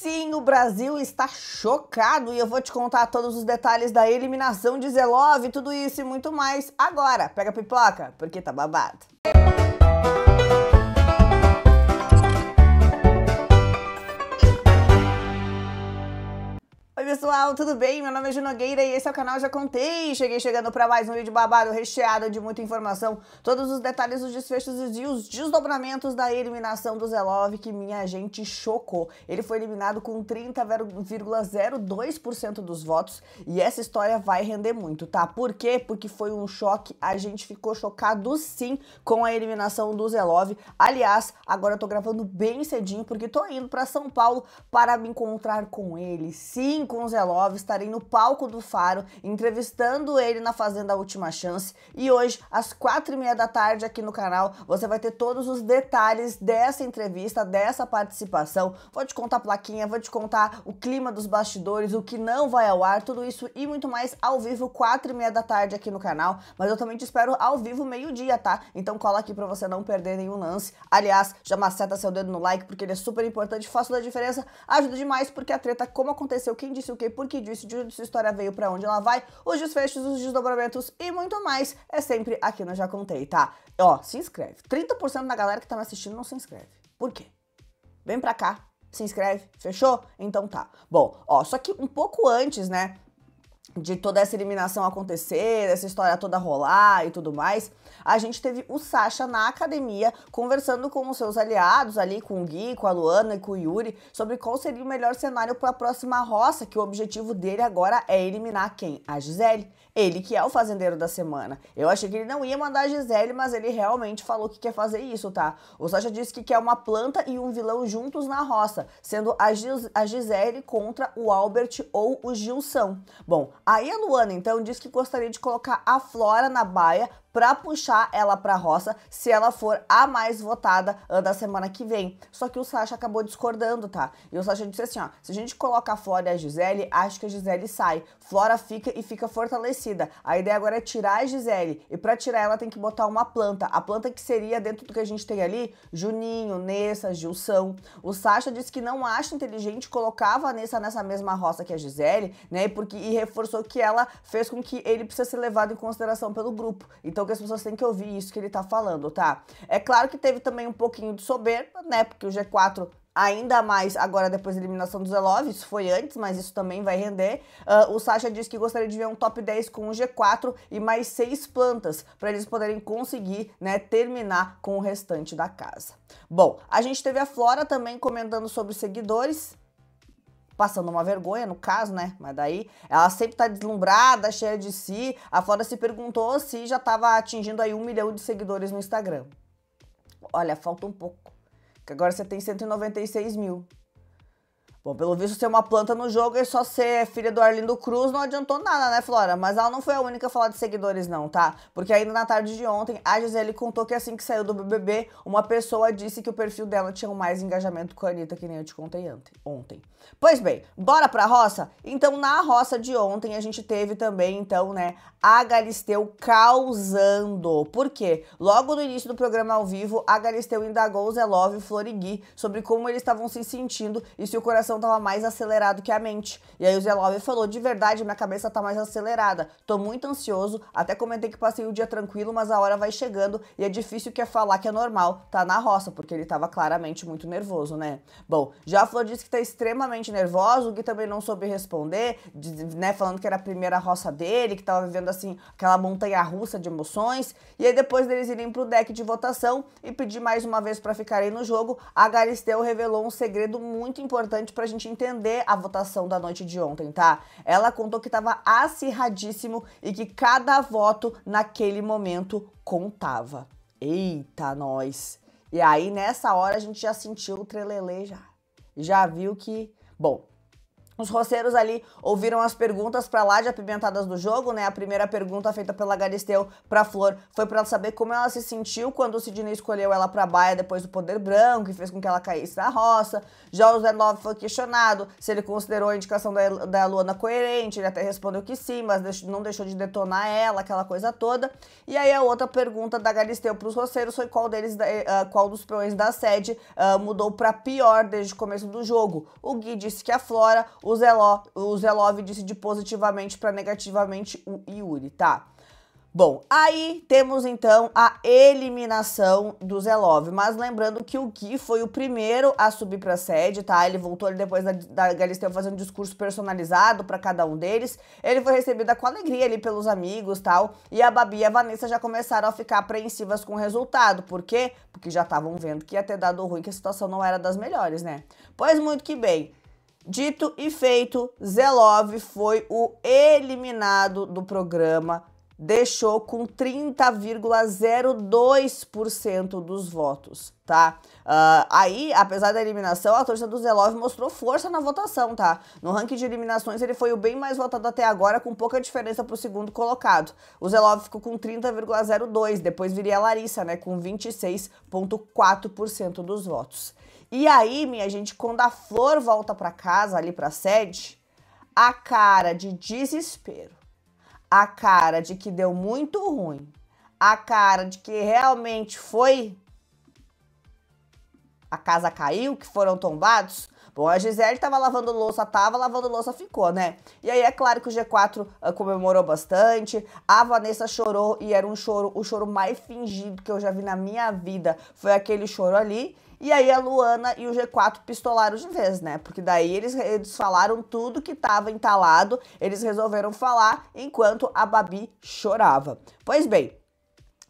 Sim, o Brasil está chocado e eu vou te contar todos os detalhes da eliminação de Zelov, tudo isso e muito mais agora. Pega a pipoca, porque tá babado. pessoal, tudo bem? Meu nome é Junogueira e esse é o canal Já Contei. Cheguei chegando para mais um vídeo babado recheado de muita informação, todos os detalhes, os desfechos e os desdobramentos da eliminação do Zelov que minha gente chocou. Ele foi eliminado com 30,02% dos votos e essa história vai render muito, tá? Por quê? Porque foi um choque, a gente ficou chocado sim com a eliminação do Zelov. Aliás, agora eu tô gravando bem cedinho porque tô indo para São Paulo para me encontrar com ele. Sim, com Love, estarei no palco do Faro, entrevistando ele na Fazenda Última Chance. E hoje, às quatro e meia da tarde, aqui no canal, você vai ter todos os detalhes dessa entrevista, dessa participação. Vou te contar a plaquinha, vou te contar o clima dos bastidores, o que não vai ao ar, tudo isso e muito mais ao vivo, quatro e meia da tarde aqui no canal. Mas eu também te espero ao vivo, meio-dia, tá? Então cola aqui pra você não perder nenhum lance. Aliás, já maceta seu dedo no like, porque ele é super importante, faz toda a diferença, ajuda demais, porque a treta, como aconteceu, quem disse o que, por que disse, de onde sua história veio, para onde ela vai, os desfechos, os desdobramentos e muito mais. É sempre aqui no Já Contei, tá? Ó, se inscreve. 30% da galera que tá me assistindo não se inscreve. Por quê? Vem pra cá, se inscreve, fechou? Então tá. Bom, ó, só que um pouco antes, né, de toda essa eliminação acontecer, essa história toda rolar e tudo mais, a gente teve o Sasha na academia conversando com os seus aliados ali, com o Gui, com a Luana e com o Yuri, sobre qual seria o melhor cenário para a próxima roça, que o objetivo dele agora é eliminar quem? A Gisele. Ele que é o fazendeiro da semana. Eu achei que ele não ia mandar a Gisele, mas ele realmente falou que quer fazer isso, tá? O Sacha disse que quer uma planta e um vilão juntos na roça, sendo a, Gis a Gisele contra o Albert ou o Gilson. Bom, aí a Luana então disse que gostaria de colocar a Flora na baia para puxar ela para a roça se ela for a mais votada da semana que vem. Só que o Sasha acabou discordando, tá? E o Sasha disse assim, ó, se a gente coloca a Flora e a Gisele, acho que a Gisele sai. Flora fica e fica fortalecida. A ideia agora é tirar a Gisele e para tirar ela tem que botar uma planta. A planta que seria dentro do que a gente tem ali, Juninho, Nessa, Gilson. O Sasha disse que não acha inteligente colocar a Vanessa nessa mesma roça que a Gisele, né? Porque e reforçou que ela fez com que ele precisa ser levado em consideração pelo grupo. Então então que as pessoas têm que ouvir isso que ele tá falando, tá? É claro que teve também um pouquinho de soberba, né? Porque o G4 ainda mais agora depois da eliminação do Zelov, isso foi antes, mas isso também vai render. Uh, o Sasha disse que gostaria de ver um top 10 com o G4 e mais seis plantas, para eles poderem conseguir né, terminar com o restante da casa. Bom, a gente teve a Flora também comentando sobre seguidores, passando uma vergonha, no caso, né? Mas daí ela sempre tá deslumbrada, cheia de si. A Flora se perguntou se já tava atingindo aí um milhão de seguidores no Instagram. Olha, falta um pouco. Que agora você tem 196 mil. Bom, pelo visto, ser uma planta no jogo e só ser filha do Arlindo Cruz não adiantou nada, né, Flora? Mas ela não foi a única a falar de seguidores, não, tá? Porque ainda na tarde de ontem, a Gisele contou que assim que saiu do BBB, uma pessoa disse que o perfil dela tinha mais engajamento com a Anitta, que nem eu te contei ante, ontem. Pois bem, bora pra roça? Então, na roça de ontem, a gente teve também, então, né, a Galisteu causando. Por quê? Logo no início do programa ao vivo, a Galisteu indagou Zé Love e Florigui sobre como eles estavam se sentindo e se o coração coração estava mais acelerado que a mente. E aí o Zé Love falou: de verdade, minha cabeça está mais acelerada. Tô muito ansioso, até comentei que passei o dia tranquilo, mas a hora vai chegando e é difícil que é falar que é normal, tá na roça, porque ele estava claramente muito nervoso, né? Bom, já a Flor disse que está extremamente nervoso, o Gui também não soube responder, né? Falando que era a primeira roça dele, que estava vivendo assim, aquela montanha russa de emoções. E aí depois deles irem pro deck de votação e pedir mais uma vez para ficarem no jogo, a Galisteu revelou um segredo muito importante pra gente entender a votação da noite de ontem, tá? Ela contou que estava acirradíssimo e que cada voto naquele momento contava. Eita, nós! E aí, nessa hora, a gente já sentiu o trelelê já. Já viu que. Bom, os roceiros ali ouviram as perguntas para lá de apimentadas do jogo, né? A primeira pergunta feita pela Galisteu para Flor foi para ela saber como ela se sentiu quando o Sidney escolheu ela para Baia depois do Poder Branco e fez com que ela caísse na roça. Já o Zé Love foi questionado se ele considerou a indicação da, da Luana coerente, ele até respondeu que sim, mas não deixou de detonar ela, aquela coisa toda. E aí a outra pergunta da Galisteu para os roceiros foi qual deles, uh, qual dos peões da sede uh, mudou para pior desde o começo do jogo. O Gui disse que a Flora, o, Zelov, o Zelov disse de positivamente para negativamente o Yuri, tá? Bom, aí temos então a eliminação do Zelov, mas lembrando que o Gui foi o primeiro a subir para a sede, tá? Ele voltou ali depois da, da Galisteu fazendo um discurso personalizado para cada um deles. Ele foi recebido com alegria ali pelos amigos, tal, e a Babi e a Vanessa já começaram a ficar apreensivas com o resultado. Por quê? Porque já estavam vendo que ia ter dado ruim, que a situação não era das melhores, né? Pois muito que bem. Dito e feito, Zelov foi o eliminado do programa, deixou com 30,02% dos votos, tá? Uh, aí, apesar da eliminação, a torcida do Zelov mostrou força na votação, tá? No ranking de eliminações, ele foi o bem mais votado até agora, com pouca diferença para o segundo colocado. O Zelov ficou com 30,02, depois viria a Larissa, né, com 26,4% dos votos. E aí, minha gente, quando a Flor volta para casa, ali para a sede, a cara de desespero, a cara de que deu muito ruim, a cara de que realmente foi a casa caiu, que foram tombados. Bom, a Gisele tava lavando louça, tava lavando louça, ficou, né? E aí é claro que o G4 uh, ah, comemorou bastante. A Vanessa chorou e era um choro, o choro mais fingido que eu já vi na minha vida. Foi aquele choro ali e aí a Luana e o G4 pistolaram de vez, né? Porque daí eles, eles falaram tudo que estava entalado, eles resolveram falar enquanto a Babi chorava. Pois bem,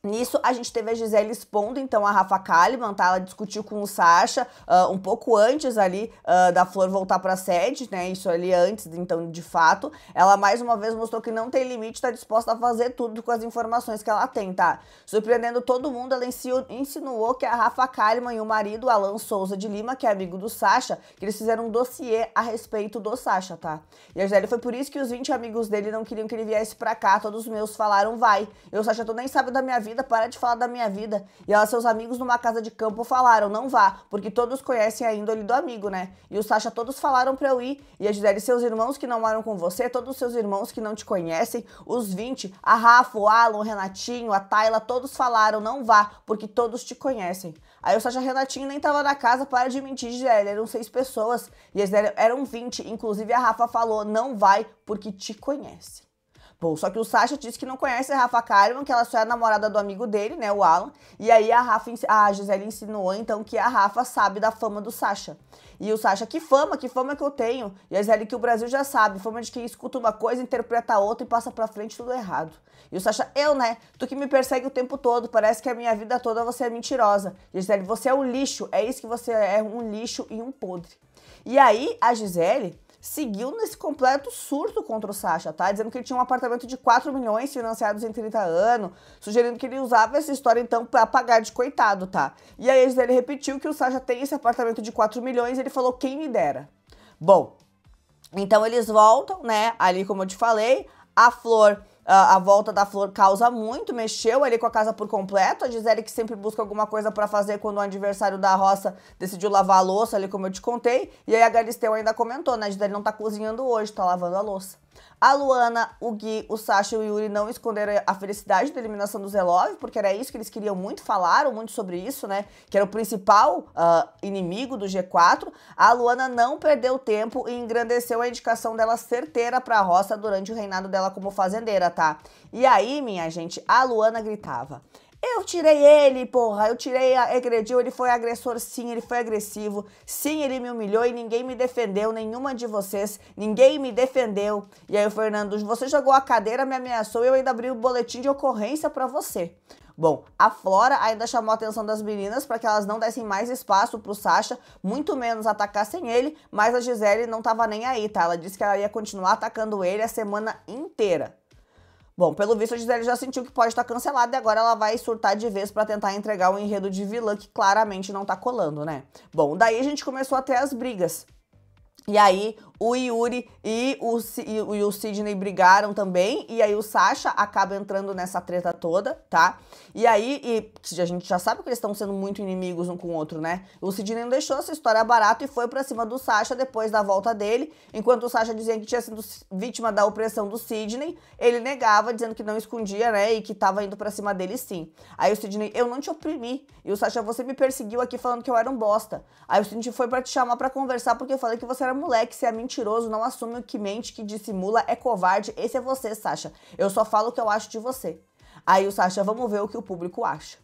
Nisso, a gente teve a Gisele expondo, então, a Rafa Kalimann, tá? Ela discutiu com o Sasha uh, um pouco antes ali uh, da Flor voltar pra sede, né? Isso ali antes, então, de fato. Ela, mais uma vez, mostrou que não tem limite, tá disposta a fazer tudo com as informações que ela tem, tá? Surpreendendo todo mundo, ela insinuou que a Rafa Kalimann e o marido, Alan Souza de Lima, que é amigo do Sasha, que eles fizeram um dossiê a respeito do Sasha, tá? E a Gisele, foi por isso que os 20 amigos dele não queriam que ele viesse pra cá, todos os meus falaram vai. Eu, Sasha, tu nem sabe da minha vida vida, para de falar da minha vida. E ela, seus amigos numa casa de campo falaram, não vá, porque todos conhecem a índole do amigo, né? E o Sasha, todos falaram pra eu ir. E a Gisele, seus irmãos que não moram com você, todos os seus irmãos que não te conhecem, os 20, a Rafa, o Alan, o Renatinho, a Tayla, todos falaram, não vá, porque todos te conhecem. Aí o Sasha Renatinho nem tava na casa, para de mentir, Gisele, eram seis pessoas. E a Gisele, eram 20, inclusive a Rafa falou, não vai, porque te conhece. Paul. Só que o Sasha disse que não conhece a Rafa Kalimann, que ela só é namorada do amigo dele, né, o Alan. E aí a Rafa, a Gisele insinuou então que a Rafa sabe da fama do Sasha. E o Sasha, que fama, que fama que eu tenho. E a Gisele, que o Brasil já sabe, fama de quem escuta uma coisa, interpreta outra e passa pra frente tudo errado. E o Sasha, eu, né? Tu que me persegue o tempo todo, parece que a minha vida toda você é mentirosa. E a Gisele, você é um lixo, é isso que você é, um lixo e um podre. E aí a Gisele seguiu nesse completo surto contra o Sasha, tá? Dizendo que ele tinha um apartamento de 4 milhões financiados em 30 anos, sugerindo que ele usava essa história então para pagar de coitado, tá? E aí ele repetiu que o Sasha tem esse apartamento de 4 milhões e ele falou quem me dera. Bom, então eles voltam, né? Ali como eu te falei, a Flor a, a volta da Flor causa muito, mexeu ali com a casa por completo. A Gisele, que sempre busca alguma coisa para fazer quando o adversário da roça decidiu lavar a louça ali, como eu te contei. E aí a Galisteu ainda comentou, né? A Gisele não tá cozinhando hoje, tá lavando a louça. A Luana, o Gui, o Sasha e o Yuri não esconderam a felicidade da eliminação do Zelov, porque era isso que eles queriam muito, falaram muito sobre isso, né? Que era o principal uh, inimigo do G4. A Luana não perdeu tempo e engrandeceu a indicação dela certeira pra roça durante o reinado dela como fazendeira, tá? E aí, minha gente, a Luana gritava. Eu tirei ele, porra. Eu tirei, agrediu, ele foi agressor, sim, ele foi agressivo. Sim, ele me humilhou e ninguém me defendeu, nenhuma de vocês. Ninguém me defendeu. E aí o Fernando, você jogou a cadeira, me ameaçou e eu ainda abri o um boletim de ocorrência para você. Bom, a Flora ainda chamou a atenção das meninas para que elas não dessem mais espaço para o Sasha, muito menos atacassem ele, mas a Gisele não estava nem aí, tá? Ela disse que ela ia continuar atacando ele a semana inteira. Bom, pelo visto a Gisele já sentiu que pode estar tá cancelada e agora ela vai surtar de vez para tentar entregar o um enredo de vilã que claramente não tá colando, né? Bom, daí a gente começou até as brigas. E aí o Yuri e o, e o Sidney brigaram também, e aí o Sasha acaba entrando nessa treta toda, tá? E aí, e a gente já sabe que eles estão sendo muito inimigos um com o outro, né? O Sidney não deixou essa história barata e foi pra cima do Sasha depois da volta dele, enquanto o Sasha dizia que tinha sido vítima da opressão do Sidney, ele negava, dizendo que não escondia, né, e que tava indo pra cima dele sim. Aí o Sidney, eu não te oprimi, e o Sasha, você me perseguiu aqui falando que eu era um bosta. Aí o Sidney foi pra te chamar pra conversar porque eu falei que você era moleque, se é mentira mentiroso, não assume o que mente, que dissimula, é covarde. Esse é você, Sasha. Eu só falo o que eu acho de você. Aí o Sasha, vamos ver o que o público acha.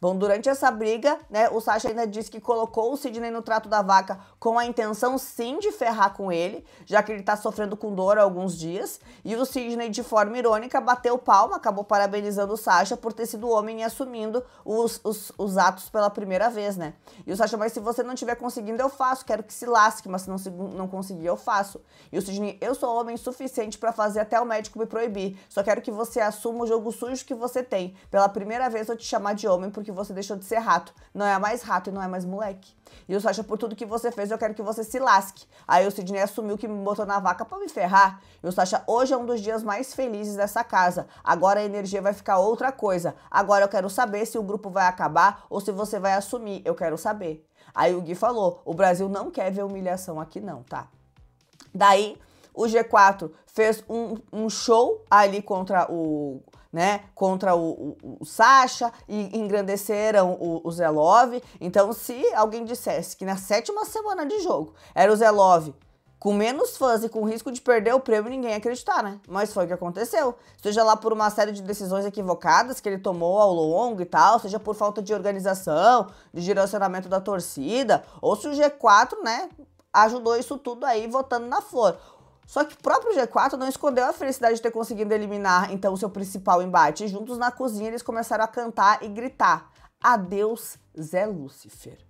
Bom, durante essa briga, né, o Sasha ainda disse que colocou o Sidney no trato da vaca com a intenção sim de ferrar com ele, já que ele tá sofrendo com dor há alguns dias. E o Sidney, de forma irônica, bateu palma, acabou parabenizando o Sasha por ter sido homem e assumindo os, os, os atos pela primeira vez, né? E o Sasha, mas se você não tiver conseguindo, eu faço, quero que se lasque, mas se não, se, não conseguir, eu faço. E o Sidney, eu sou homem suficiente para fazer até o médico me proibir, só quero que você assuma o jogo sujo que você tem. Pela primeira vez eu te chamar de homem porque que você deixou de ser rato. Não é mais rato e não é mais moleque. E o Sasha, por tudo que você fez, eu quero que você se lasque. Aí o Sidney assumiu que me botou na vaca para me ferrar. E o Sasha, hoje é um dos dias mais felizes dessa casa. Agora a energia vai ficar outra coisa. Agora eu quero saber se o grupo vai acabar ou se você vai assumir. Eu quero saber. Aí o Gui falou: o Brasil não quer ver humilhação aqui, não, tá? Daí o G4 fez um, um, show ali contra o né, contra o, o, o Sasha e engrandeceram o, o Zelov. Então, se alguém dissesse que na sétima semana de jogo era o Zelov com menos fãs e com risco de perder o prêmio, ninguém ia acreditar, né? Mas foi o que aconteceu. Seja lá por uma série de decisões equivocadas que ele tomou ao longo e tal, seja por falta de organização, de direcionamento da torcida, ou se o G4, né, ajudou isso tudo aí votando na flor. Só que o próprio G4 não escondeu a felicidade de ter conseguido eliminar então seu principal embate. juntos na cozinha eles começaram a cantar e gritar: Adeus, Zé Lúcifer.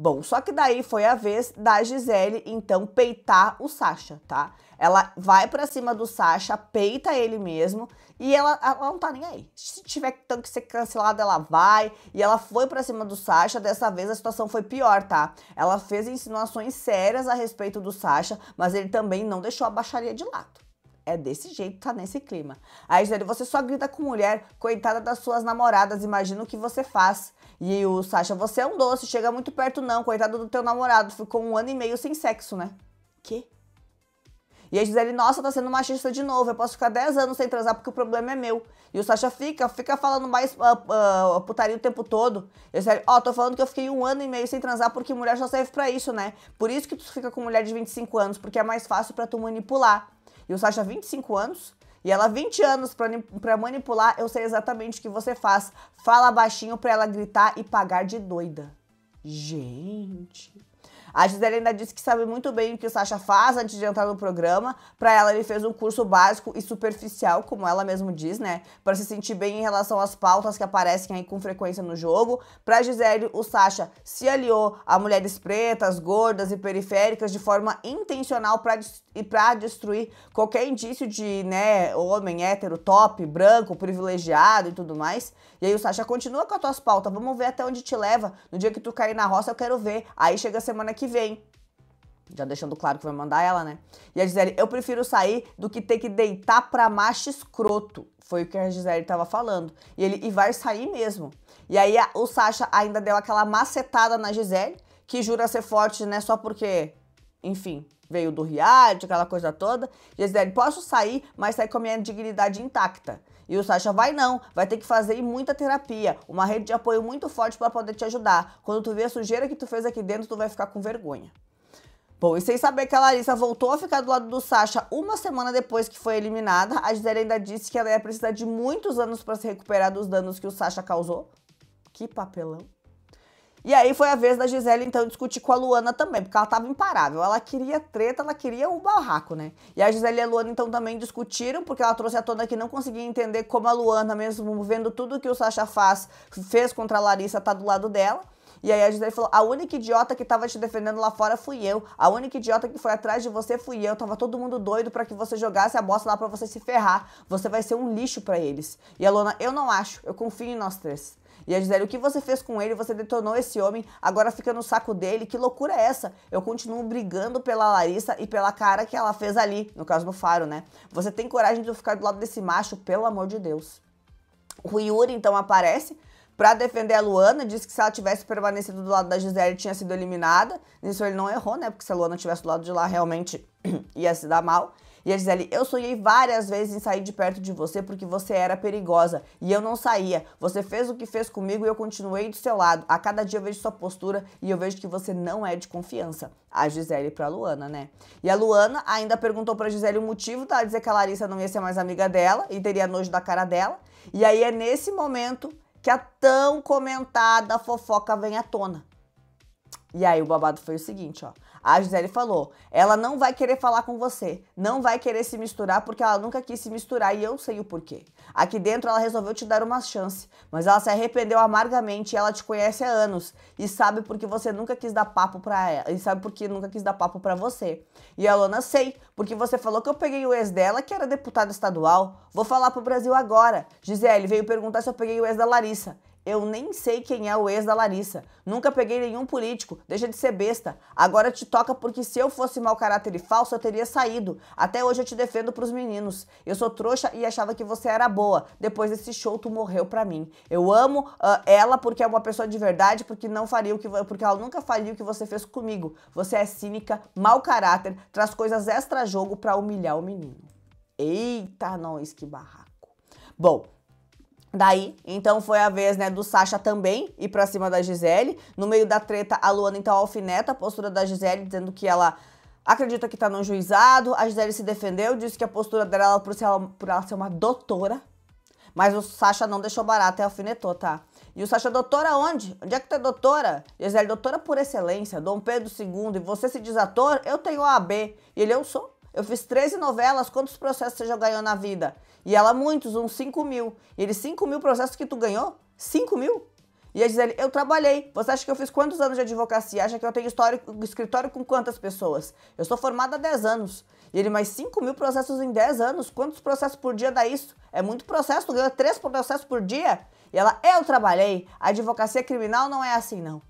Bom, só que daí foi a vez da Gisele então peitar o Sasha, tá? Ela vai para cima do Sasha, peita ele mesmo e ela, ela não tá nem aí. Se tiver tanto que ser cancelada, ela vai. E ela foi para cima do Sasha, dessa vez a situação foi pior, tá? Ela fez insinuações sérias a respeito do Sasha, mas ele também não deixou a baixaria de lado é desse jeito, tá nesse clima. Aí, Gisele, você só grita com mulher, coitada das suas namoradas, imagina o que você faz. E o Sasha, você é um doce, chega muito perto não, coitado do teu namorado, ficou um ano e meio sem sexo, né? Quê? E a Gisele, nossa, tá sendo machista de novo, eu posso ficar 10 anos sem transar porque o problema é meu. E o Sasha fica, fica falando mais uh, uh, putaria o tempo todo. Eu sério, ó, oh, tô falando que eu fiquei um ano e meio sem transar porque mulher só serve para isso, né? Por isso que tu fica com mulher de 25 anos, porque é mais fácil para tu manipular. E o Sasha, 25 anos? E ela 20 anos para manipular, eu sei exatamente o que você faz. Fala baixinho para ela gritar e pagar de doida. Gente. A Gisele ainda disse que sabe muito bem o que o Sasha faz antes de entrar no programa. Para ela, ele fez um curso básico e superficial, como ela mesmo diz, né? Para se sentir bem em relação às pautas que aparecem aí com frequência no jogo. Para Gisele, o Sasha se aliou a mulheres pretas, gordas e periféricas de forma intencional para e para destruir qualquer indício de, né, homem hétero, top, branco, privilegiado e tudo mais. E aí o Sasha continua com as tuas pautas. Vamos ver até onde te leva. No dia que tu cair na roça, eu quero ver. Aí chega a semana que que vem. Já deixando claro que vai mandar ela, né? E a Gisele, eu prefiro sair do que ter que deitar pra macho escroto. Foi o que a Gisele tava falando. E ele, e vai sair mesmo. E aí a, o Sasha ainda deu aquela macetada na Gisele, que jura ser forte, né? Só porque, enfim, veio do reality, aquela coisa toda. Gisele, posso sair, mas sair com a minha dignidade intacta. E o Sasha vai não, vai ter que fazer muita terapia, uma rede de apoio muito forte para poder te ajudar. Quando tu vê a sujeira que tu fez aqui dentro, tu vai ficar com vergonha. Bom, e sem saber que a Larissa voltou a ficar do lado do Sasha uma semana depois que foi eliminada, a Gisele ainda disse que ela ia precisar de muitos anos para se recuperar dos danos que o Sasha causou. Que papelão. E aí foi a vez da Gisele, então, discutir com a Luana também, porque ela estava imparável. Ela queria treta, ela queria o barraco, né? E a Gisele e a Luana, então, também discutiram, porque ela trouxe à tona que não conseguia entender como a Luana, mesmo vendo tudo que o Sasha faz, fez contra a Larissa, tá do lado dela. E aí a Gisele falou: a única idiota que tava te defendendo lá fora fui eu. A única idiota que foi atrás de você fui eu. Tava todo mundo doido para que você jogasse a bosta lá para você se ferrar. Você vai ser um lixo para eles. E a Luana eu não acho, eu confio em nós três. E a Gisele, o que você fez com ele? Você detonou esse homem, agora fica no saco dele. Que loucura é essa? Eu continuo brigando pela Larissa e pela cara que ela fez ali, no caso do Faro, né? Você tem coragem de ficar do lado desse macho, pelo amor de Deus. O Yuri então aparece para defender a Luana, disse que se ela tivesse permanecido do lado da Gisele, tinha sido eliminada. Nisso ele não errou, né? Porque se a Luana tivesse do lado de lá, realmente ia se dar mal. E a Gisele, eu sonhei várias vezes em sair de perto de você porque você era perigosa e eu não saía. Você fez o que fez comigo e eu continuei do seu lado. A cada dia eu vejo sua postura e eu vejo que você não é de confiança. A Gisele pra Luana, né? E a Luana ainda perguntou pra Gisele o motivo dela dizer que a Larissa não ia ser mais amiga dela e teria nojo da cara dela. E aí é nesse momento que a tão comentada fofoca vem à tona. E aí o babado foi o seguinte, ó. A Gisele falou: ela não vai querer falar com você, não vai querer se misturar porque ela nunca quis se misturar e eu sei o porquê. Aqui dentro ela resolveu te dar uma chance, mas ela se arrependeu amargamente e ela te conhece há anos e sabe porque você nunca quis dar papo para ela e sabe porque nunca quis dar papo para você. E a Lona sei, porque você falou que eu peguei o ex dela, que era deputado estadual. Vou falar pro Brasil agora. Gisele veio perguntar se eu peguei o ex da Larissa. Eu nem sei quem é o ex da Larissa. Nunca peguei nenhum político. Deixa de ser besta. Agora te toca porque se eu fosse mau caráter e falso, eu teria saído. Até hoje eu te defendo pros meninos. Eu sou trouxa e achava que você era boa. Depois desse show, tu morreu pra mim. Eu amo uh, ela porque é uma pessoa de verdade, porque não faria o que porque ela nunca faria o que você fez comigo. Você é cínica, mau caráter, traz coisas extra jogo pra humilhar o menino. Eita, nós, que barraco. Bom, Daí, então foi a vez, né, do Sasha também ir pra cima da Gisele. No meio da treta, a Luana então alfineta a postura da Gisele, dizendo que ela acredita que tá no juizado. A Gisele se defendeu, disse que a postura dela, por, ela, por ela ser uma doutora, mas o Sasha não deixou barato e alfinetou, tá? E o Sasha, doutora onde? Onde é que tu é doutora? Gisele, doutora por excelência, Dom Pedro II, e você se diz ator? Eu tenho OAB. E ele, eu sou. Eu fiz 13 novelas, quantos processos você já ganhou na vida? E ela, muitos, uns 5 mil. E ele, 5 mil processos que tu ganhou? 5 mil? E a Gisele, eu trabalhei. Você acha que eu fiz quantos anos de advocacia? Acha que eu tenho escritório com quantas pessoas? Eu sou formada há 10 anos. E ele, mais 5 mil processos em 10 anos. Quantos processos por dia dá isso? É muito processo, tu ganha 3 processos por dia? E ela, eu trabalhei. A advocacia criminal não é assim, não.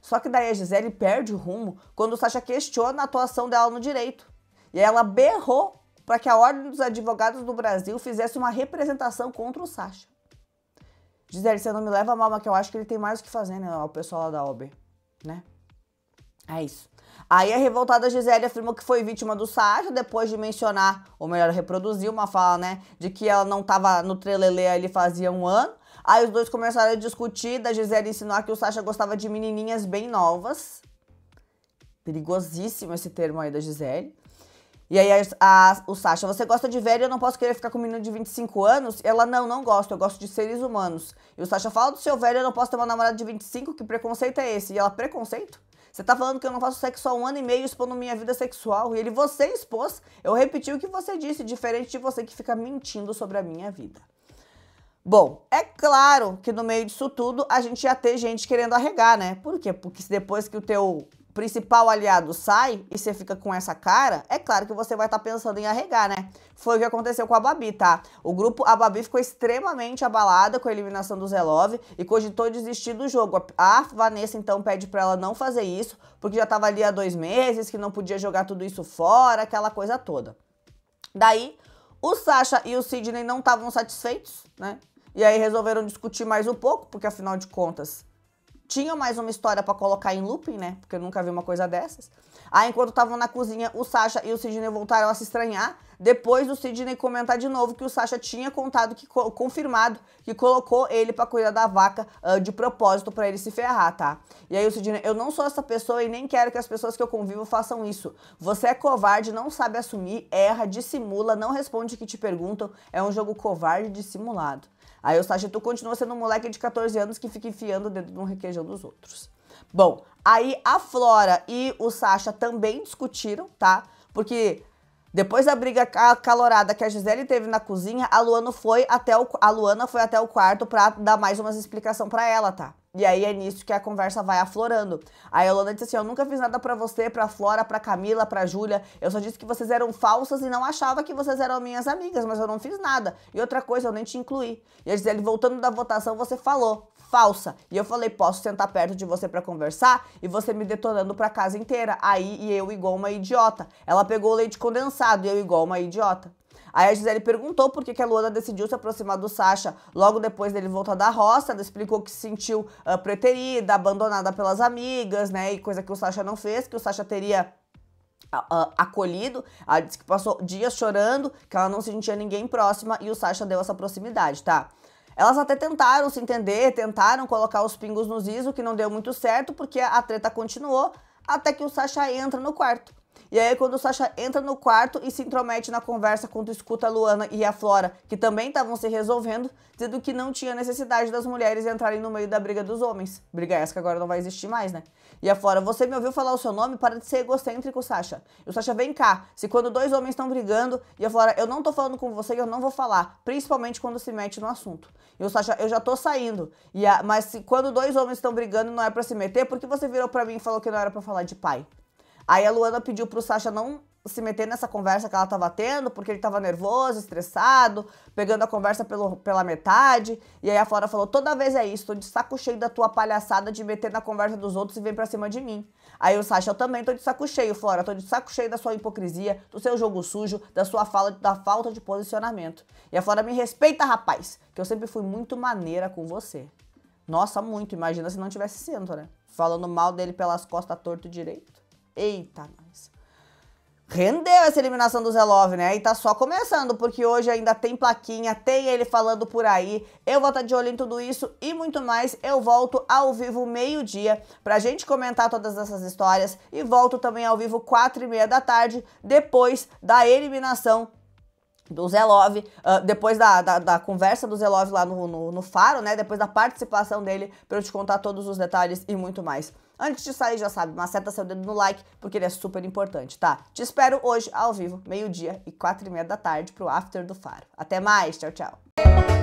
Só que daí a Gisele perde o rumo quando o Sasha questiona a atuação dela no direito. E aí ela berrou para que a Ordem dos Advogados do Brasil fizesse uma representação contra o Sacha. Gisele, você não me leva mal, mas que eu acho que ele tem mais o que fazer, né? O pessoal lá da OB, né? É isso. Aí a revoltada Gisele afirmou que foi vítima do Sacha depois de mencionar, ou melhor, reproduzir uma fala, né? De que ela não estava no trelelê ali fazia um ano. Aí os dois começaram a discutir, da Gisele ensinar que o Sacha gostava de menininhas bem novas. Perigosíssimo esse termo aí da Gisele. E aí a, a, o Sasha, você gosta de velho, eu não posso querer ficar com um menino de 25 anos? Ela, não, não gosto, eu gosto de seres humanos. E o Sasha fala do seu velho, eu não posso ter uma namorada de 25, que preconceito é esse? E ela, preconceito? Você tá falando que eu não faço sexo há um ano e meio expondo minha vida sexual. E ele, você expôs, eu repeti o que você disse, diferente de você que fica mentindo sobre a minha vida. Bom, é claro que no meio disso tudo a gente ia ter gente querendo arregar, né? Por quê? Porque depois que o teu principal aliado sai e você fica com essa cara, é claro que você vai estar tá pensando em arregar, né? Foi o que aconteceu com a Babi, tá? O grupo, a Babi ficou extremamente abalada com a eliminação do Zelov e cogitou desistir do jogo. A Vanessa, então, pede pra ela não fazer isso, porque já tava ali há dois meses, que não podia jogar tudo isso fora, aquela coisa toda. Daí, o Sasha e o Sidney não estavam satisfeitos, né? E aí resolveram discutir mais um pouco, porque afinal de contas, tinha mais uma história para colocar em looping, né? Porque eu nunca vi uma coisa dessas. Aí, enquanto estavam na cozinha, o Sasha e o Sidney voltaram a se estranhar. Depois, o Sidney comentar de novo que o Sasha tinha contado, que confirmado, que colocou ele para cuidar da vaca uh, de propósito para ele se ferrar, tá? E aí, o Sidney, eu não sou essa pessoa e nem quero que as pessoas que eu convivo façam isso. Você é covarde, não sabe assumir, erra, dissimula, não responde o que te perguntam. É um jogo covarde e dissimulado. Aí o Sacha, tu continua sendo um moleque de 14 anos que fica enfiando dentro de um requeijão dos outros. Bom, aí a Flora e o Sacha também discutiram, tá? Porque depois da briga calorada que a Gisele teve na cozinha, a Luana foi até o, a Luana foi até o quarto pra dar mais umas explicação para ela, tá? E aí é nisso que a conversa vai aflorando. A Yolanda disse assim: Eu nunca fiz nada para você, pra Flora, pra Camila, pra Júlia. Eu só disse que vocês eram falsas e não achava que vocês eram minhas amigas, mas eu não fiz nada. E outra coisa, eu nem te incluí. E a Gisele, voltando da votação, você falou: falsa. E eu falei: posso sentar perto de você para conversar? E você me detonando pra casa inteira. Aí e eu igual uma idiota. Ela pegou leite condensado e eu igual uma idiota. Aí a Gisele perguntou por que, que a Luana decidiu se aproximar do Sacha logo depois dele voltar da roça. Ela explicou que se sentiu uh, preterida, abandonada pelas amigas, né? E coisa que o Sacha não fez, que o Sacha teria acolhido. Ela disse que passou dias chorando, que ela não se sentia ninguém próxima e o Sasha deu essa proximidade, tá? Elas até tentaram se entender, tentaram colocar os pingos nos is, o que não deu muito certo, porque a treta continuou até que o Sasha entra no quarto. E aí, quando o Sasha entra no quarto e se intromete na conversa quando escuta a Luana e a Flora, que também estavam se resolvendo, dizendo que não tinha necessidade das mulheres entrarem no meio da briga dos homens. Briga essa que agora não vai existir mais, né? E a Flora, você me ouviu falar o seu nome? Para de ser egocêntrico, Sasha. E o Sasha, vem cá. Se quando dois homens estão brigando, e a Flora, eu não tô falando com você eu não vou falar. Principalmente quando se mete no assunto. E o Sasha, eu já tô saindo. E a, mas se, quando dois homens estão brigando, não é para se meter, porque você virou para mim e falou que não era para falar de pai. Aí a Luana pediu pro Sasha não se meter nessa conversa que ela tava tendo, porque ele tava nervoso, estressado, pegando a conversa pelo, pela metade. E aí a Flora falou: toda vez é isso, tô de saco cheio da tua palhaçada de meter na conversa dos outros e vem pra cima de mim. Aí o Sasha, eu também tô de saco cheio, Flora, tô de saco cheio da sua hipocrisia, do seu jogo sujo, da sua fala, da falta de posicionamento. E a Flora me respeita, rapaz, que eu sempre fui muito maneira com você. Nossa, muito, imagina se não tivesse sendo, né? Falando mal dele pelas costas torto direito. Eita, nós. Rendeu essa eliminação do Zé Love, né? E tá só começando, porque hoje ainda tem plaquinha, tem ele falando por aí. Eu vou estar tá de olho em tudo isso e muito mais. Eu volto ao vivo meio-dia pra gente comentar todas essas histórias. E volto também ao vivo quatro e meia da tarde, depois da eliminação do Zé uh, ah, depois da, da, da, conversa do Zé Love lá no, no, no Faro, né? Depois da participação dele, pra eu te contar todos os detalhes e muito mais. Antes de sair, já sabe, maceta seu dedo no like, porque ele é super importante, tá? Te espero hoje, ao vivo, meio-dia e quatro e meia da tarde, pro After do Faro. Até mais, tchau, tchau.